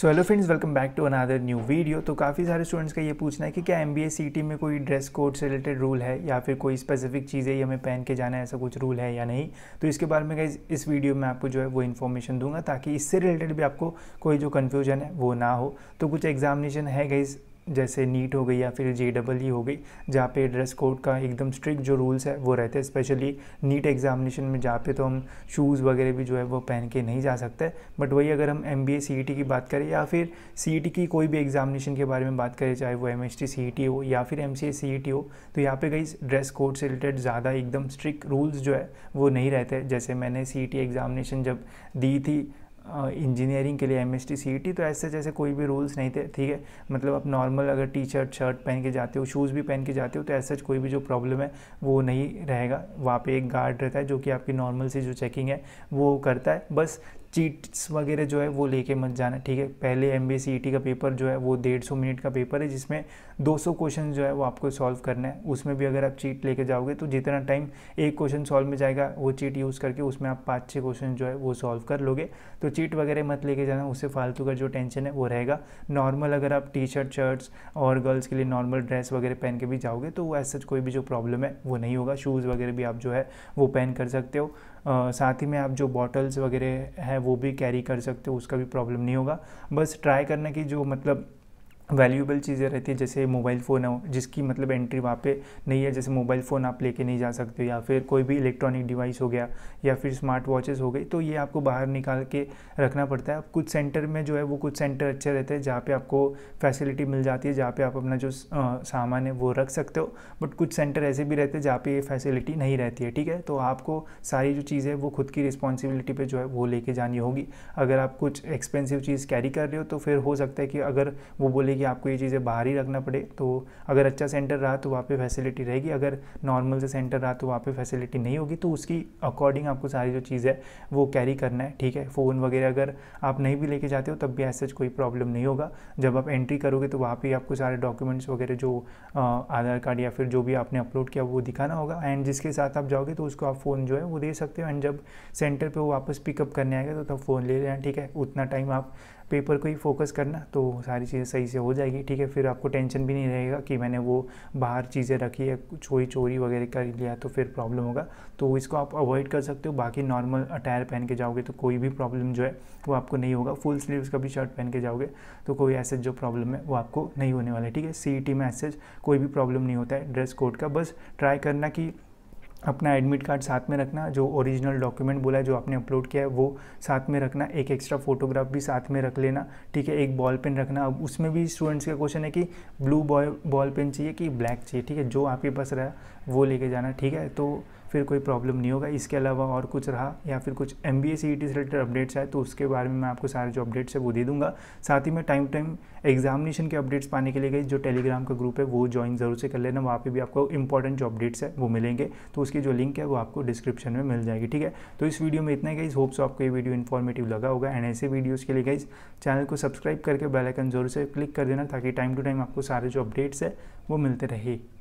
so hello friends welcome back to another new video तो काफ़ी सारे स्टूडेंट्स का ये पूछना है कि क्या एम बी ए में कोई ड्रेस कोड से रिलेटेड रूल है या फिर कोई स्पेसिफिक चीज़ है हमें पहन के जाना है ऐसा कुछ रूल है या नहीं तो इसके बारे में गई इस वीडियो में आपको जो है वो इन्फॉर्मेशन दूंगा ताकि इससे रिलेटेड भी आपको कोई जो कन्फ्यूजन है वो ना हो तो कुछ एग्जामिनेशन है गाइज जैसे नीट हो गई या फिर जे डबल ई हो गई जहाँ पे ड्रेस कोड का एकदम स्ट्रिक्ट जो रूल्स है वो रहते हैं स्पेशली नीट एग्जामिनेशन में जहाँ पे तो हम शूज़ वगैरह भी जो है वो पहन के नहीं जा सकते बट वही अगर हम एम बी e की बात करें या फिर सी e की कोई भी एग्जामिनेशन के बारे में बात करें चाहे वो एम एस e हो या फिर एम सी हो तो यहाँ पर कई ड्रेस कोड से रिलेटेड ज़्यादा एकदम स्ट्रिक्ट रूल्स जो है वो नहीं रहते जैसे मैंने सी एग्ज़ामिनेशन जब दी थी इंजीनियरिंग के लिए एम एस e तो ऐसे जैसे कोई भी रूल्स नहीं थे ठीक है मतलब आप नॉर्मल अगर टी शर्ट शर्ट पहन के जाते हो शूज़ भी पहन के जाते हो तो ऐसे कोई भी जो प्रॉब्लम है वो नहीं रहेगा वहाँ पे एक गार्ड रहता है जो कि आपकी नॉर्मल सी जो चेकिंग है वो करता है बस चीट्स वगैरह जो है वो लेके मत जाना ठीक है पहले एम बी e का पेपर जो है वो डेढ़ सौ मिनट का पेपर है जिसमें 200 क्वेश्चन जो है वो आपको सॉल्व करना है उसमें भी अगर आप चीट लेके जाओगे तो जितना टाइम एक क्वेश्चन सॉल्व में जाएगा वो चीट यूज़ करके उसमें आप पाँच छः क्वेश्चन जो है वो सॉल्व कर लोगे तो चीट वगैरह मत लेके जाना उससे फालतू का जो टेंशन है वो रहेगा नॉर्मल अगर आप टी शर्ट शर्ट्स और गर्ल्स के लिए नॉर्मल ड्रेस वगैरह पहन के भी जाओगे तो ऐसा कोई भी जो प्रॉब्लम है वो नहीं होगा शूज़ वगैरह भी आप जो है वो पहन कर सकते हो साथ ही में आप जो बॉटल्स वगैरह हैं वो भी कैरी कर सकते हो उसका भी प्रॉब्लम नहीं होगा बस ट्राई करना कि जो मतलब वैल्यूएबल चीज़ें रहती है जैसे मोबाइल फ़ोन हो जिसकी मतलब एंट्री वहाँ पे नहीं है जैसे मोबाइल फ़ोन आप लेके नहीं जा सकते या फिर कोई भी इलेक्ट्रॉनिक डिवाइस हो गया या फिर स्मार्ट वॉचेस हो गई तो ये आपको बाहर निकाल के रखना पड़ता है कुछ सेंटर में जो है वो कुछ सेंटर अच्छे रहते हैं जहाँ पर आपको फैसिलिटी मिल जाती है जहाँ पर आप अपना जो सामान है वो रख सकते हो बट कुछ सेंटर ऐसे भी रहते हैं जहाँ पर ये फैसिलिटी नहीं रहती है ठीक है तो आपको सारी जो चीज़ है वो खुद की रिस्पॉन्सिबिलिटी पर जो है वो लेके जानी होगी अगर आप कुछ एक्सपेंसिव चीज़ कैरी कर रहे हो तो फिर हो सकता है कि अगर वो बोले कि आपको ये चीज़ें बाहर ही रखना पड़े तो अगर अच्छा सेंटर रहा तो वहाँ पे फैसिलिटी रहेगी अगर नॉर्मल से सेंटर रहा तो वहाँ पे फैसिलिटी नहीं होगी तो उसकी अकॉर्डिंग आपको सारी जो चीज़ है वो कैरी करना है ठीक है फ़ोन वगैरह अगर आप नहीं भी लेके जाते हो तब भी ऐसे कोई प्रॉब्लम नहीं होगा जब आप एंट्री करोगे तो वहाँ पर आपको सारे डॉक्यूमेंट्स वगैरह जो आधार कार्ड या फिर जो भी आपने अपलोड किया वो दिखाना होगा एंड जिसके साथ आप जाओगे तो उसको आप फ़ोन जो है वो दे सकते हो एंड जब सेंटर पर वो वापस पिकअप करने आएगा तो तब फ़ोन ले लेना ठीक है उतना टाइम आप पेपर को ही फोकस करना तो सारी चीज़ें सही से हो हो जाएगी ठीक है फिर आपको टेंशन भी नहीं रहेगा कि मैंने वो बाहर चीज़ें रखी है चोरी चोरी वगैरह कर लिया तो फिर प्रॉब्लम होगा तो इसको आप अवॉइड कर सकते हो बाकी नॉर्मल अटायर पहन के जाओगे तो कोई भी प्रॉब्लम जो है वो आपको नहीं होगा फुल स्लीव का भी शर्ट पहन के जाओगे तो कोई ऐसे जो प्रॉब्लम है वो आपको नहीं होने वाला है ठीक है सी में ऐसे कोई भी प्रॉब्लम नहीं होता है ड्रेस कोड का बस ट्राई करना कि अपना एडमिट कार्ड साथ में रखना जो ओरिजिनल डॉक्यूमेंट बोला है जो आपने अपलोड किया है वो साथ में रखना एक एक्स्ट्रा फोटोग्राफ भी साथ में रख लेना ठीक है एक बॉल पेन रखना अब उसमें भी स्टूडेंट्स का क्वेश्चन है कि ब्लू बॉय बॉल पेन चाहिए कि ब्लैक चाहिए ठीक है जो आपके पास रहा वो लेके जाना ठीक है तो फिर कोई प्रॉब्लम नहीं होगा इसके अलावा और कुछ रहा या फिर कुछ M B S C E T से रिलेटेड अपडेट्स आए तो उसके बारे में मैं आपको सारे जो अपडेट्स है वो दे दूँगा साथ ही मैं टाइम टाइम एग्जामिनेशन के अपडेट्स पाने के लिए गई जो टेलीग्राम का ग्रुप है वो ज्वाइन जरूर से कर लेना वहाँ पर भी आपको इंपॉर्टेंट जो अपडेट्स है वो मिलेंगे तो उसकी जो लिंक है वो आपको डिस्क्रिप्शन में मिल जाएगी ठीक है तो इस वीडियो में इतना ही होप्स आपको ये वीडियो इन्फॉर्मेटिव लगा होगा एंड ऐसे वीडियोज़ के लिए गई चैनल को सब्सक्राइब करके बेलाइकन जरूर से क्लिक कर देना ताकि टाइम टू टाइम आपको सारे जो अपडेट्स है वो मिलते रहे